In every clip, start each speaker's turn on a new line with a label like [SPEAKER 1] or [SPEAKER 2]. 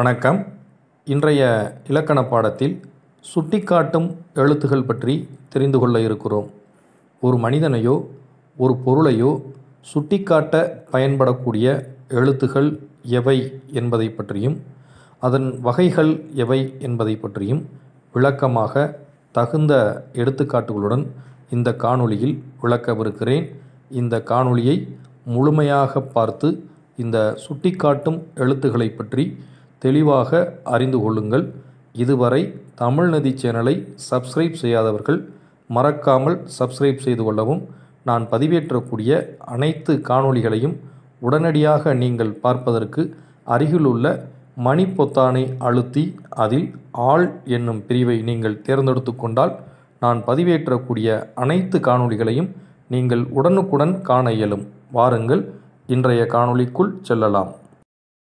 [SPEAKER 1] வணக்கம் இன்றைய இலக்கண பாடத்தில் சுட்டிக்காட்டும் எழுத்துகள் பற்றி தெரிந்து கொள்ள இருக்கிறோம் ஒரு மனிதனையோ ஒரு பொருளையோ சுட்டிக்காட்ட பயன்படக்கூடிய எழுத்துகள் எவை என்பதை பற்றியும் அதன் வகைகள் எவை என்பதை பற்றியும் விளக்கமாக தகுந்த எடுத்துக்காட்டுகளுடன் இந்த காணொளியில் விளக்கவிருக்கிறேன் இந்த காணொளியை முழுமையாக பார்த்து இந்த சுட்டிக்காட்டும் எழுத்துக்களை பற்றி தெளிவாக அறிந்து கொள்ளுங்கள் இதுவரை தமிழ் நதி சேனலை சப்ஸ்கிரைப் செய்யாதவர்கள் மறக்காமல் சப்ஸ்கிரைப் செய்து கொள்ளவும் நான் பதிவேற்றக்கூடிய அனைத்து காணொளிகளையும் உடனடியாக நீங்கள் பார்ப்பதற்கு அருகிலுள்ள மணி பொத்தானை அழுத்தி அதில் ஆள் என்னும் பிரிவை நீங்கள் தேர்ந்தெடுத்து கொண்டால் நான் பதிவேற்றக்கூடிய அனைத்து காணொளிகளையும் நீங்கள் உடனுக்குடன் காண இயலும் வாருங்கள் இன்றைய காணொளிக்குள் செல்லலாம்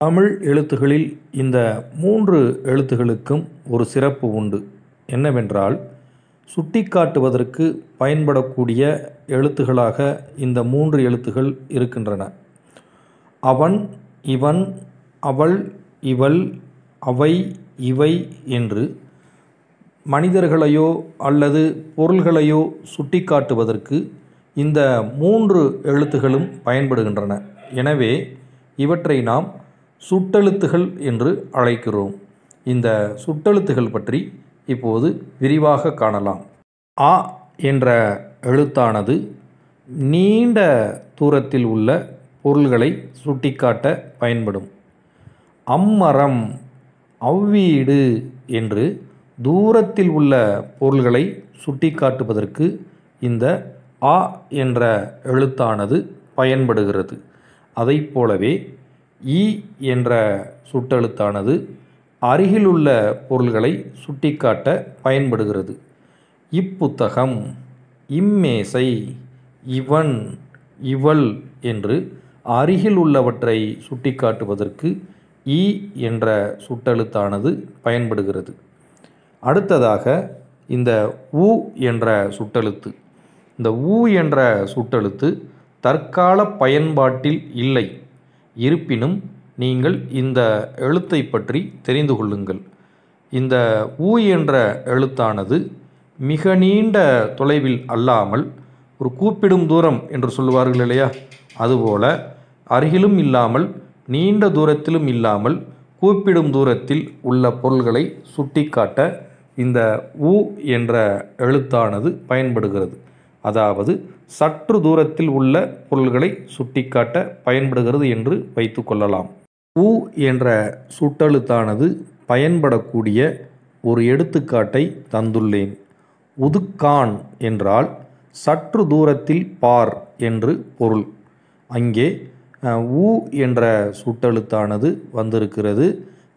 [SPEAKER 1] தமிழ் எழுத்துகளில் இந்த மூன்று எழுத்துகளுக்கும் ஒரு சிறப்பு உண்டு என்னவென்றால் சுட்டிக்காட்டுவதற்கு பயன்படக்கூடிய எழுத்துகளாக இந்த மூன்று எழுத்துகள் இருக்கின்றன அவன் இவன் அவள் இவள் அவை இவை என்று மனிதர்களையோ அல்லது பொருள்களையோ சுட்டிக்காட்டுவதற்கு இந்த மூன்று எழுத்துகளும் பயன்படுகின்றன எனவே இவற்றை நாம் சுட்டெழுத்துகள் என்று அழைக்கிறோம் இந்த சுட்டெழுத்துகள் பற்றி இப்போது விரிவாக காணலாம் ஆ என்ற எழுத்தானது நீண்ட தூரத்தில் உள்ள பொருள்களை சுட்டிக்காட்ட பயன்படும் அம்மரம் அவ்வீடு என்று தூரத்தில் உள்ள பொருள்களை சுட்டிக்காட்டுவதற்கு இந்த ஆ என்ற எழுத்தானது பயன்படுகிறது அதை போலவே ஈ என்ற சுட்டெழுத்தானது அருகிலுள்ள பொருள்களை சுட்டிக்காட்ட பயன்படுகிறது இப்புத்தகம் இம்மேசை இவன் இவள் என்று அருகில் உள்ளவற்றை சுட்டிக்காட்டுவதற்கு இ என்ற சுட்டெழுத்தானது பயன்படுகிறது அடுத்ததாக இந்த ஊ என்ற சுட்டெழுத்து இந்த ஊ என்ற சுட்டெழுத்து தற்கால பயன்பாட்டில் இல்லை இருப்பினும் நீங்கள் இந்த எழுத்தை பற்றி தெரிந்து கொள்ளுங்கள் இந்த ஊ என்ற எழுத்தானது மிக நீண்ட தொலைவில் அல்லாமல் ஒரு கூப்பிடும் தூரம் என்று சொல்லுவார்கள் இல்லையா அதுபோல அருகிலும் இல்லாமல் நீண்ட தூரத்திலும் இல்லாமல் கூப்பிடும் தூரத்தில் உள்ள பொருள்களை சுட்டிக்காட்ட இந்த ஊ என்ற எழுத்தானது பயன்படுகிறது அதாவது சற்று தூரத்தில் உள்ள பொருள்களை சுட்டிக்காட்ட பயன்படுகிறது என்று வைத்துக்கொள்ளலாம் உ என்ற சுட்டெழுத்தானது பயன்படக்கூடிய ஒரு எடுத்துக்காட்டை தந்துள்ளேன் உதுக்கான் என்றால் சற்று தூரத்தில் பார் என்று பொருள் அங்கே உ என்ற சுட்டெழுத்தானது வந்திருக்கிறது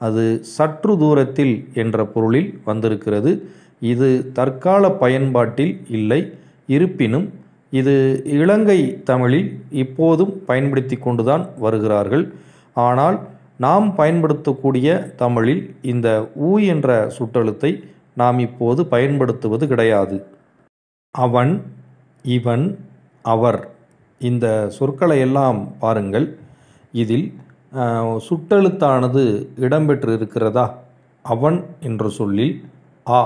[SPEAKER 1] அது சற்று தூரத்தில் என்ற பொருளில் வந்திருக்கிறது இது தற்கால பயன்பாட்டில் இல்லை இருப்பினும் இது இலங்கை தமிழில் இப்போதும் பயன்படுத்தி கொண்டுதான் வருகிறார்கள் ஆனால் நாம் பயன்படுத்தக்கூடிய தமிழில் இந்த ஊ என்ற சுட்டெழுத்தை நாம் இப்போது பயன்படுத்துவது கிடையாது அவன் இவன் அவர் இந்த சொற்களை எல்லாம் பாருங்கள் இதில் சுட்டெழுத்தானது இடம்பெற்றிருக்கிறதா அவன் என்ற சொல்லில் ஆ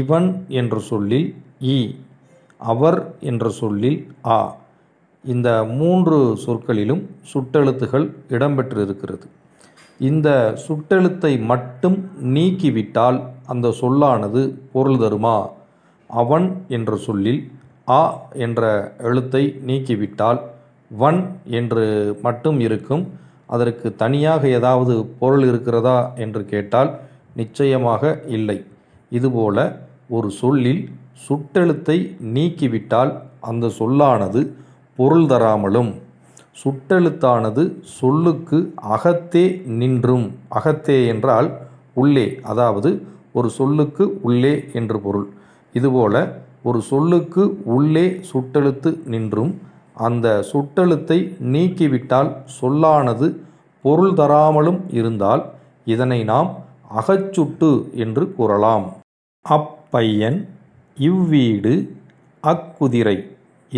[SPEAKER 1] இவன் என்ற சொல்லில் ஈ அவர் என்ற சொல்லில் ஆ இந்த மூன்று சொற்களிலும் சுட்டெழுத்துகள் இடம்பெற்றிருக்கிறது இந்த சுட்டெழுத்தை மட்டும் நீக்கிவிட்டால் அந்த சொல்லானது பொருள் தருமா அவன் என்ற சொல்லில் ஆ என்ற எழுத்தை நீக்கிவிட்டால் வன் என்று மட்டும் இருக்கும் அதற்கு தனியாக ஏதாவது பொருள் இருக்கிறதா என்று கேட்டால் நிச்சயமாக இல்லை இதுபோல ஒரு சொல்லில் சுட்டெழுத்தை நீக்கிவிட்டால் அந்த சொல்லானது பொருள் தராமலும் சுட்டெழுத்தானது சொல்லுக்கு அகத்தே நின்றும் அகத்தே என்றால் உள்ளே அதாவது ஒரு சொல்லுக்கு உள்ளே என்று பொருள் இதுபோல ஒரு சொல்லுக்கு உள்ளே சுட்டெழுத்து நின்றும் அந்த சுட்டெழுத்தை நீக்கிவிட்டால் சொல்லானது பொருள் தராமலும் இருந்தால் இதனை நாம் அகச்சுட்டு என்று கூறலாம் அப்பையன் இவ்வீடு அக்குதிரை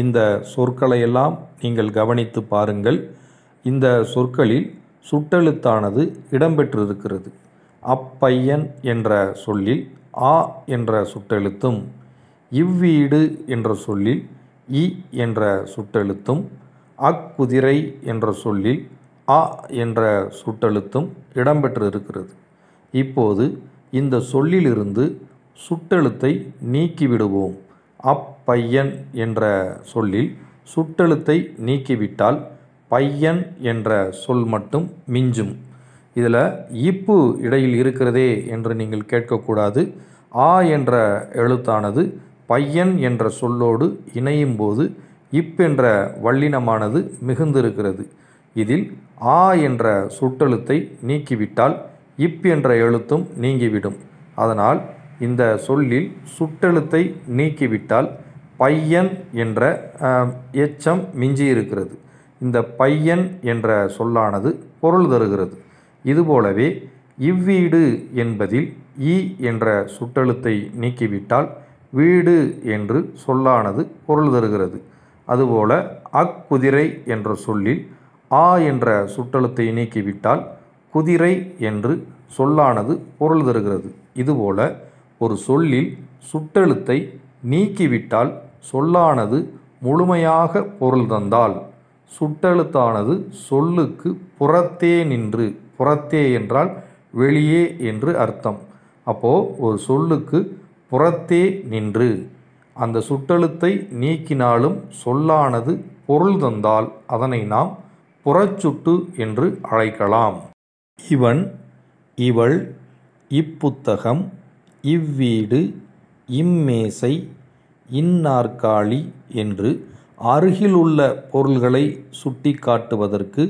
[SPEAKER 1] இந்த சொற்களையெல்லாம் நீங்கள் கவனித்து பாருங்கள் இந்த சொற்களில் சுட்டெழுத்தானது இடம்பெற்றிருக்கிறது அப்பையன் என்ற சொல்லில் ஆ என்ற சுட்டெழுத்தும் இவ்வீடு என்ற சொல்லில் இ என்ற சுட்டெழுத்தும் அக்குதிரை என்ற சொல்லில் அ என்ற சுட்டெழுத்தும் இடம்பெற்றிருக்கிறது இப்போது இந்த சொல்லிலிருந்து சுட்டெழுத்தை நீக்கிவிடுவோம் அப்பையன் என்ற சொல்லில் சுட்டெழுத்தை நீக்கிவிட்டால் பையன் என்ற சொல் மட்டும் மிஞ்சும் இதில் இப்பு இடையில் இருக்கிறதே என்று நீங்கள் கேட்கக்கூடாது ஆ என்ற எழுத்தானது பையன் என்ற சொல்லோடு இணையும் போது இப் என்ற வல்லினமானது மிகுந்திருக்கிறது இதில் ஆ என்ற சுட்டெழுத்தை நீக்கிவிட்டால் இப் என்ற எழுத்தும் நீங்கிவிடும் அதனால் இந்த சொல்லில் சுட்டெழுத்தை நீக்கிவிட்டால் பையன் என்ற எச்சம் மிஞ்சியிருக்கிறது இந்த பையன் என்ற சொல்லானது பொருள் தருகிறது இதுபோலவே இவ்வீடு என்பதில் ஈ என்ற சுட்டெழுத்தை நீக்கிவிட்டால் வீடு என்று சொல்லானது பொருள் தருகிறது அதுபோல அக்குதிரை என்ற சொல்லில் ஆ என்ற சுட்டெழுத்தை நீக்கிவிட்டால் குதிரை என்று சொல்லானது பொருள் தருகிறது இதுபோல ஒரு சொல்லில் சுட்டெழுத்தை நீக்கிவிட்டால் சொல்லானது முழுமையாக பொருள் தந்தால் சுட்டெழுத்தானது சொல்லுக்கு புறத்தே நின்று புறத்தே என்றால் வெளியே என்று அர்த்தம் அப்போது ஒரு சொல்லுக்கு புறத்தே நின்று அந்த சுட்டெழுத்தை நீக்கினாலும் சொல்லானது பொருள் தந்தால் அதனை நாம் புறச்சுட்டு என்று அழைக்கலாம் இவன் இவள் இப்புத்தகம் இவ்வீடு இம்மேசை இந்நாற்காலி என்று அருகிலுள்ள பொருள்களை சுட்டி காட்டுவதற்கு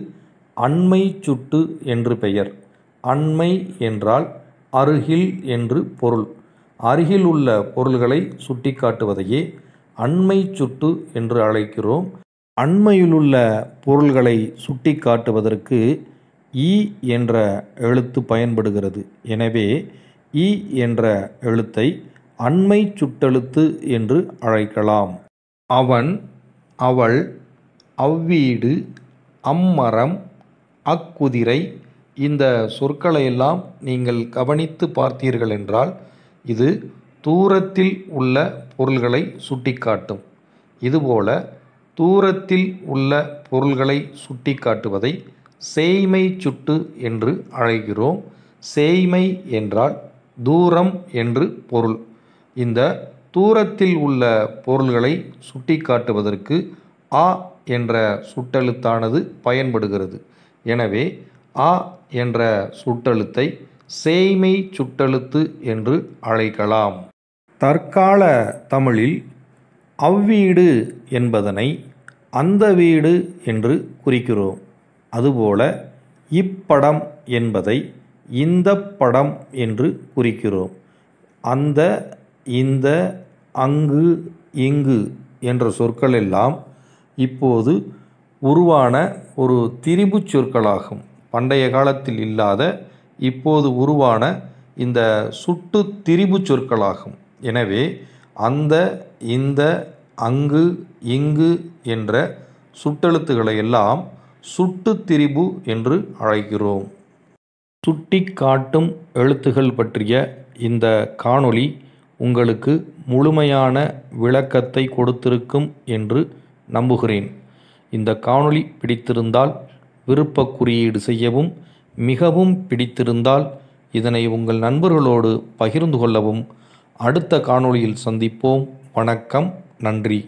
[SPEAKER 1] அண்மை சுட்டு என்று பெயர் அண்மை என்றால் அருகில் என்று பொருள் அருகிலுள்ள பொருள்களை சுட்டி காட்டுவதையே அண்மை சுட்டு என்று அழைக்கிறோம் அண்மையிலுள்ள பொருள்களை சுட்டி காட்டுவதற்கு ஈ என்ற எழுத்து பயன்படுகிறது எனவே இ என்ற எழுத்தை அண்மை சுட்டெழுத்து என்று அழைக்கலாம் அவன் அவள் அவ்வீடு அம்மரம் அக்குதிரை இந்த சொற்களையெல்லாம் நீங்கள் கவனித்து பார்த்தீர்கள் என்றால் இது தூரத்தில் உள்ள பொருள்களை சுட்டிக்காட்டும் இதுபோல தூரத்தில் உள்ள பொருள்களை சுட்டிக்காட்டுவதை சேய்மை சுட்டு என்று அழைக்கிறோம் சேய்மை என்றால் தூரம் என்று பொருள் இந்த தூரத்தில் உள்ள பொருள்களை சுட்டிக்காட்டுவதற்கு ஆ என்ற சுட்டெழுத்தானது பயன்படுகிறது எனவே ஆ என்ற சுட்டெழுத்தை சேய்மை சுட்டெழுத்து என்று அழைக்கலாம் தற்கால தமிழில் அவ்வீடு என்பதனை அந்த வீடு என்று குறிக்கிறோம் அதுபோல இப்படம் என்பதை இந்த படம் என்று குறிக்கிறோம் அந்த இந்த அங்கு இங்கு என்ற சொற்கள் எல்லாம் இப்போது உருவான ஒரு திரிபு சொற்களாகும் பண்டைய காலத்தில் இல்லாத இப்போது உருவான இந்த சுட்டு திரிபு சொற்களாகும் எனவே அந்த இந்த அங்கு இங்கு என்ற சுட்டெழுத்துக்களை எல்லாம் சுட்டு திரிபு என்று அழைக்கிறோம் சுட்டிக்காட்டும் எழுத்துகள் பற்றிய இந்த காணொளி உங்களுக்கு முழுமையான விளக்கத்தை கொடுத்திருக்கும் என்று நம்புகிறேன் இந்த காணொளி பிடித்திருந்தால் விருப்ப குறியீடு செய்யவும் மிகவும் பிடித்திருந்தால் இதனை உங்கள் நண்பர்களோடு பகிர்ந்து கொள்ளவும் அடுத்த காணொளியில் சந்திப்போம் வணக்கம் நன்றி